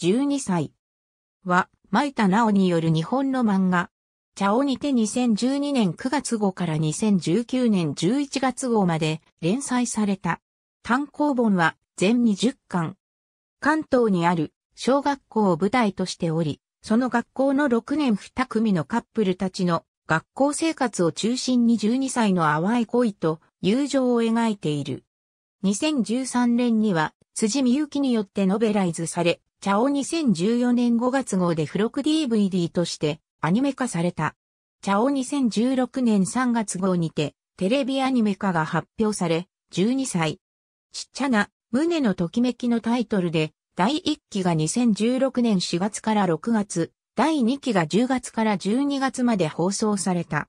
12歳は、舞田直による日本の漫画、茶をにて2012年9月号から2019年11月号まで連載された。単行本は全20巻。関東にある小学校を舞台としており、その学校の6年2組のカップルたちの学校生活を中心に12歳の淡い恋と友情を描いている。2013年には辻美幸によってノベライズされ、チャオ2014年5月号で付録 DVD としてアニメ化された。チャオ2016年3月号にてテレビアニメ化が発表され、12歳。ちっちゃな胸のときめきのタイトルで、第1期が2016年4月から6月、第2期が10月から12月まで放送された。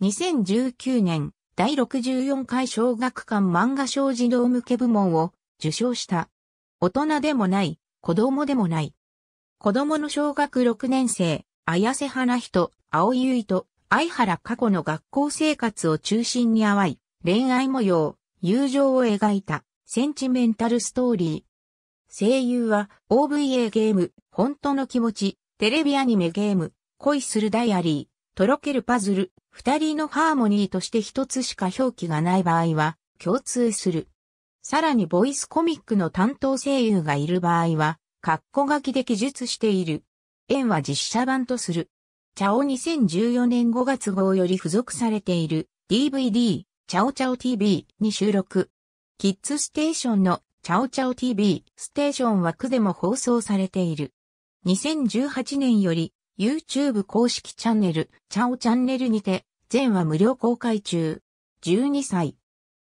2019年、第64回小学館漫画小児童向け部門を受賞した。大人でもない子供でもない。子供の小学6年生、綾瀬花人、青井結と、相原過去の学校生活を中心に淡い、恋愛模様、友情を描いた、センチメンタルストーリー。声優は、OVA ゲーム、本当の気持ち、テレビアニメゲーム、恋するダイアリー、とろけるパズル、二人のハーモニーとして一つしか表記がない場合は、共通する。さらにボイスコミックの担当声優がいる場合は、括弧書きで記述している。円は実写版とする。チャオ2014年5月号より付属されている DVD チャオチャオ TV に収録。キッズステーションのチャオチャオ TV ステーション枠でも放送されている。2018年より YouTube 公式チャンネルチャオチャンネルにて全話無料公開中。12歳。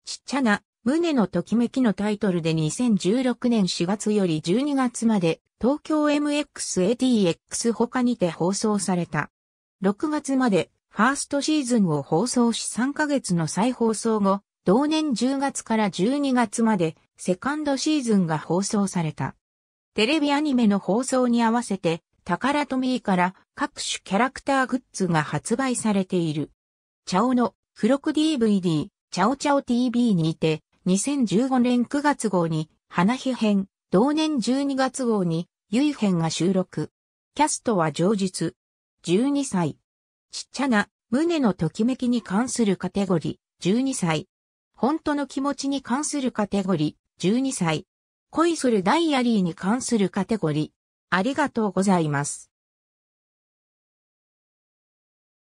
ちっちゃな胸のときめきのタイトルで2016年4月より12月まで東京 MXATX 他にて放送された。6月までファーストシーズンを放送し3ヶ月の再放送後、同年10月から12月までセカンドシーズンが放送された。テレビアニメの放送に合わせて、タカラトミーから各種キャラクターグッズが発売されている。チャオの付録 DVD、チャオチャオ TV にて、2015年9月号に、花火編、同年12月号に、ゆい編が収録。キャストは上述。12歳。ちっちゃな、胸のときめきに関するカテゴリー、12歳。本当の気持ちに関するカテゴリー、12歳。恋するダイアリーに関するカテゴリー。ありがとうございます。